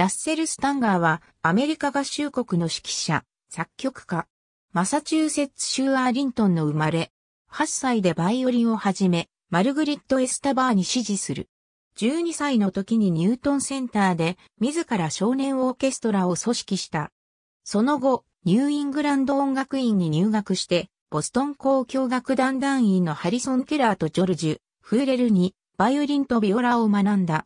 ラッセル・スタンガーはアメリカ合衆国の指揮者、作曲家。マサチューセッツ州アーリントンの生まれ、8歳でバイオリンを始め、マルグリット・エスタバーに指示する。12歳の時にニュートンセンターで自ら少年オーケストラを組織した。その後、ニューイングランド音楽院に入学して、ボストン交響楽団団員のハリソン・ケラーとジョルジュ・フーレルにバイオリンとビオラを学んだ。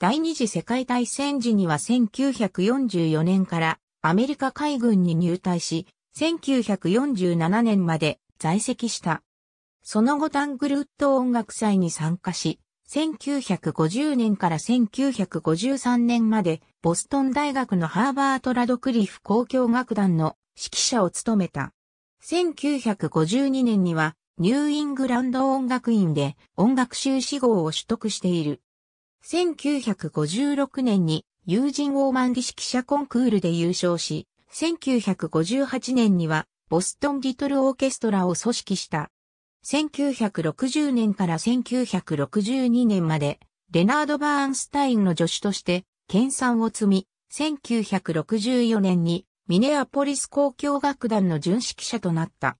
第二次世界大戦時には1944年からアメリカ海軍に入隊し、1947年まで在籍した。その後ダングルッド音楽祭に参加し、1950年から1953年までボストン大学のハーバート・ラドクリフ交響楽団の指揮者を務めた。1952年にはニューイングランド音楽院で音楽修士号を取得している。1956年に友人オーマン儀式者コンクールで優勝し、1958年にはボストンリトルオーケストラを組織した。1960年から1962年まで、レナード・バーンスタインの助手として、研鑽を積み、1964年にミネアポリス交響楽団の準指揮者となった。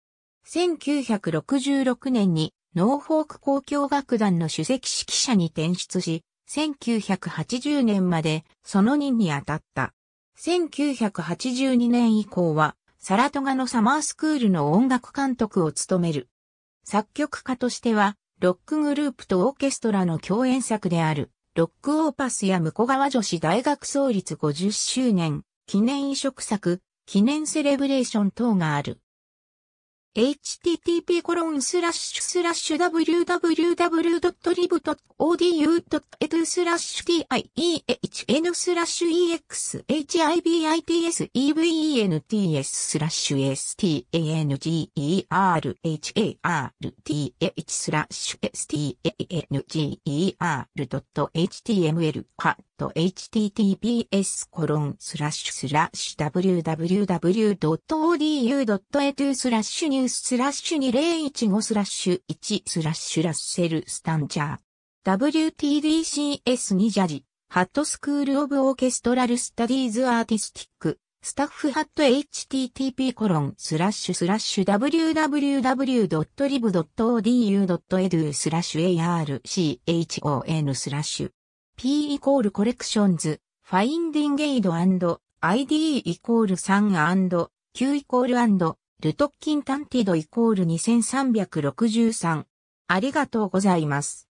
1966年にノーフォーク交響楽団の主席指揮者に転出し、1980年までその任に当たった。1982年以降は、サラトガのサマースクールの音楽監督を務める。作曲家としては、ロックグループとオーケストラの共演作である、ロックオーパスや向川女子大学創立50周年、記念移植作、記念セレブレーション等がある。http://www.lib.com スラッシュ TIEHN スラッシュ EXHIBITSEVENTS スラッシュ STANGERHARTH スラッシュ STANGER.html ハット https コロンスラッシュスラッシュ www.odu.edu スラッシュニューススラッシュ2015スラッシュ1スラッシュラッセルスタンジャー WTDCS にジャジ、ハットスクールオブオーケストラルスタディーズアーティスティック、スタッフハット http コロンスラッシュスラッシュ www.lib.odu.edu スラッシュ archon スラッシュ p イコールコレクションズ finding aid id イコール3 q イコールルトッキンタンティドイコール2363ありがとうございます。